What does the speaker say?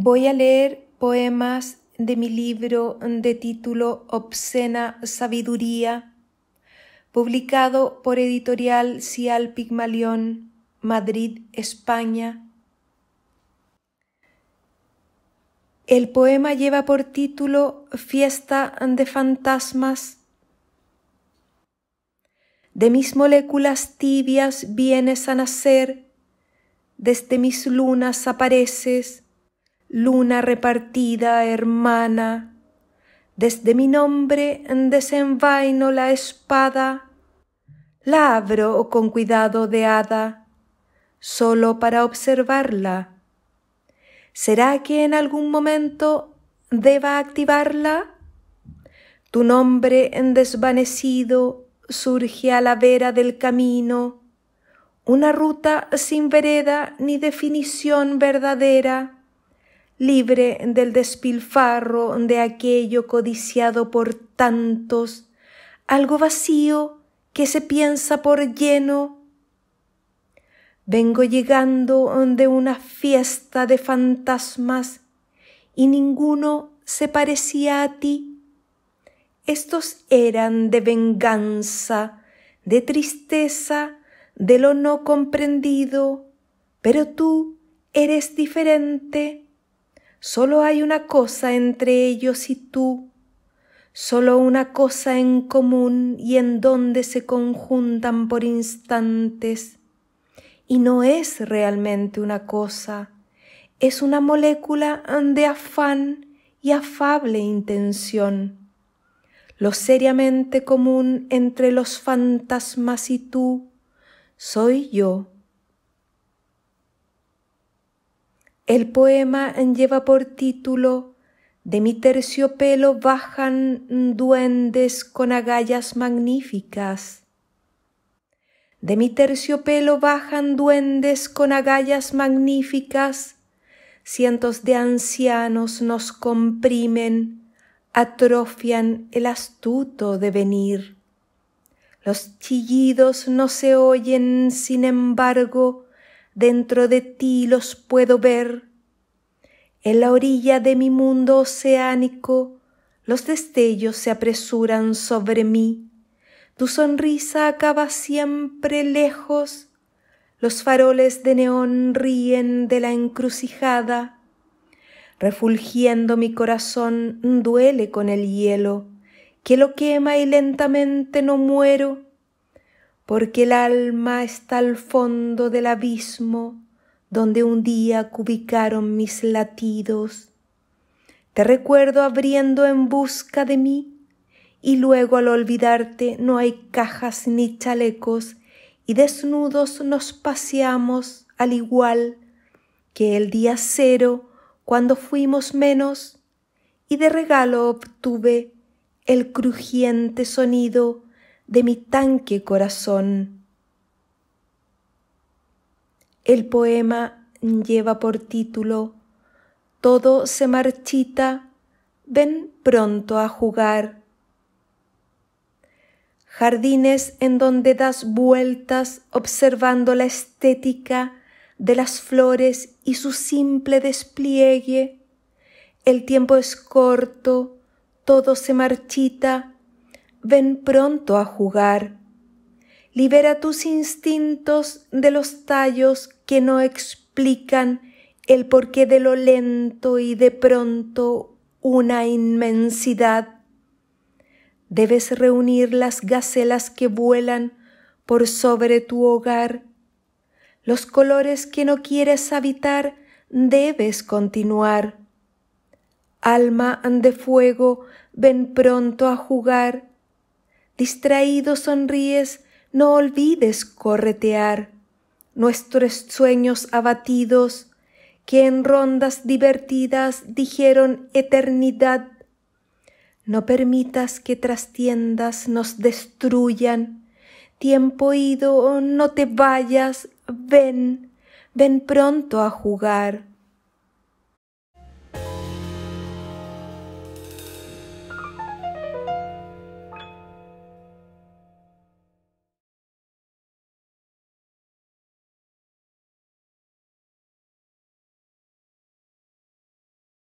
Voy a leer poemas de mi libro de título Obscena Sabiduría, publicado por editorial Cial Pigmalión, Madrid, España. El poema lleva por título Fiesta de Fantasmas. De mis moléculas tibias vienes a nacer, desde mis lunas apareces, luna repartida, hermana, desde mi nombre desenvaino la espada, la abro con cuidado de hada, solo para observarla. ¿Será que en algún momento deba activarla? Tu nombre en desvanecido surge a la vera del camino, una ruta sin vereda ni definición verdadera libre del despilfarro de aquello codiciado por tantos, algo vacío que se piensa por lleno. Vengo llegando de una fiesta de fantasmas y ninguno se parecía a ti. Estos eran de venganza, de tristeza, de lo no comprendido, pero tú eres diferente Solo hay una cosa entre ellos y tú, solo una cosa en común y en donde se conjuntan por instantes. Y no es realmente una cosa, es una molécula de afán y afable intención. Lo seriamente común entre los fantasmas y tú soy yo El poema lleva por título De mi terciopelo bajan duendes con agallas magníficas. De mi terciopelo bajan duendes con agallas magníficas. Cientos de ancianos nos comprimen, atrofian el astuto devenir. Los chillidos no se oyen, sin embargo, dentro de ti los puedo ver. En la orilla de mi mundo oceánico, los destellos se apresuran sobre mí. Tu sonrisa acaba siempre lejos. Los faroles de neón ríen de la encrucijada. Refulgiendo mi corazón duele con el hielo, que lo quema y lentamente no muero porque el alma está al fondo del abismo donde un día cubicaron mis latidos. Te recuerdo abriendo en busca de mí, y luego al olvidarte no hay cajas ni chalecos, y desnudos nos paseamos al igual que el día cero cuando fuimos menos, y de regalo obtuve el crujiente sonido de mi tanque corazón. El poema lleva por título Todo se marchita, ven pronto a jugar. Jardines en donde das vueltas observando la estética de las flores y su simple despliegue. El tiempo es corto, todo se marchita, ven pronto a jugar. Libera tus instintos de los tallos que no explican el porqué de lo lento y de pronto una inmensidad. Debes reunir las gacelas que vuelan por sobre tu hogar. Los colores que no quieres habitar debes continuar. Alma de fuego, ven pronto a jugar. Distraído sonríes, no olvides corretear. Nuestros sueños abatidos, que en rondas divertidas dijeron eternidad. No permitas que trastiendas nos destruyan. Tiempo ido, no te vayas, ven, ven pronto a jugar.